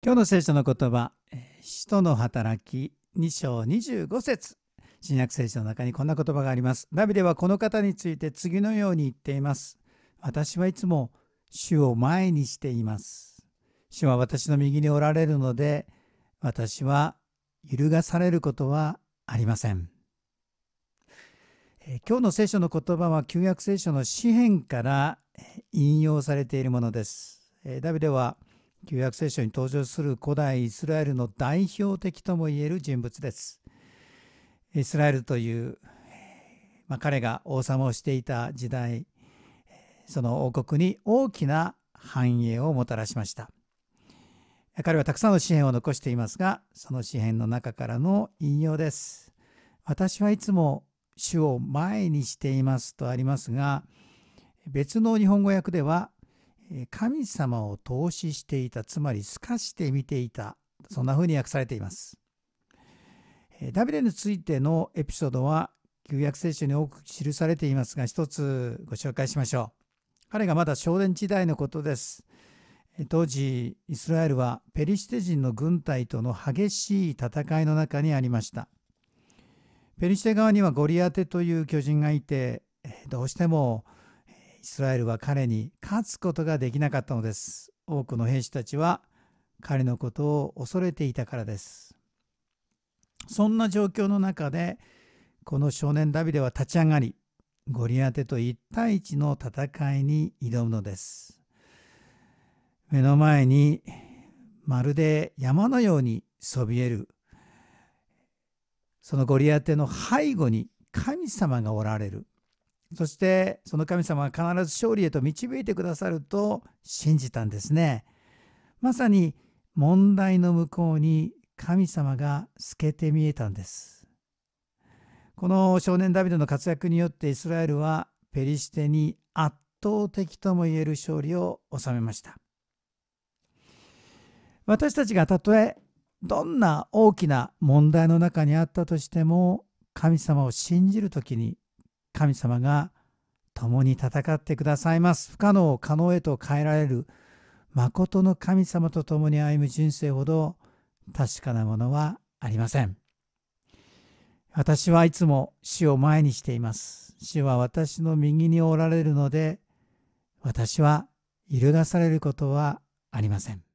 今日の聖書の言葉「使徒の働き」2章25節新約聖書の中にこんな言葉がありますダビデはこの方について次のように言っています私はいつも主を前にしています主は私の右におられるので私は揺るがされることはありません今日の聖書の言葉は旧約聖書の詩篇から引用されているものですダビデは「旧約聖書に登場する古代イスラエルの代表的ともいえる人物です。イスラエルという、まあ、彼が王様をしていた時代その王国に大きな繁栄をもたらしました彼はたくさんの詩篇を残していますがその詩篇の中からの引用です私はいつも主を前にしていますとありますが別の日本語訳では神様を投資していたつまり透かして見ていたそんな風に訳されていますダビデについてのエピソードは旧約聖書に多く記されていますが一つご紹介しましょう彼がまだ少年時代のことです当時イスラエルはペリシテ人の軍隊との激しい戦いの中にありましたペリシテ側にはゴリアテという巨人がいてどうしてもイスラエルは彼に勝つことができなかったのです。多くの兵士たちは彼のことを恐れていたからです。そんな状況の中で、この少年ダビデは立ち上がり、ゴリアテと一対一の戦いに挑むのです。目の前にまるで山のようにそびえるそのゴリアテの背後に神様がおられるそしてその神様が必ず勝利へと導いてくださると信じたんですね。まさに問題の向こうに神様が透けて見えたんです。この少年ダビデの活躍によってイスラエルはペリシテに圧倒的ともいえる勝利を収めました。私たちがたとえどんな大きな問題の中にあったとしても神様を信じる時に神様が共に戦ってくださいます。不可能を可能へと変えられる、誠の神様と共に歩む人生ほど確かなものはありません。私はいつも死を前にしています。死は私の右におられるので、私は揺るがされることはありません。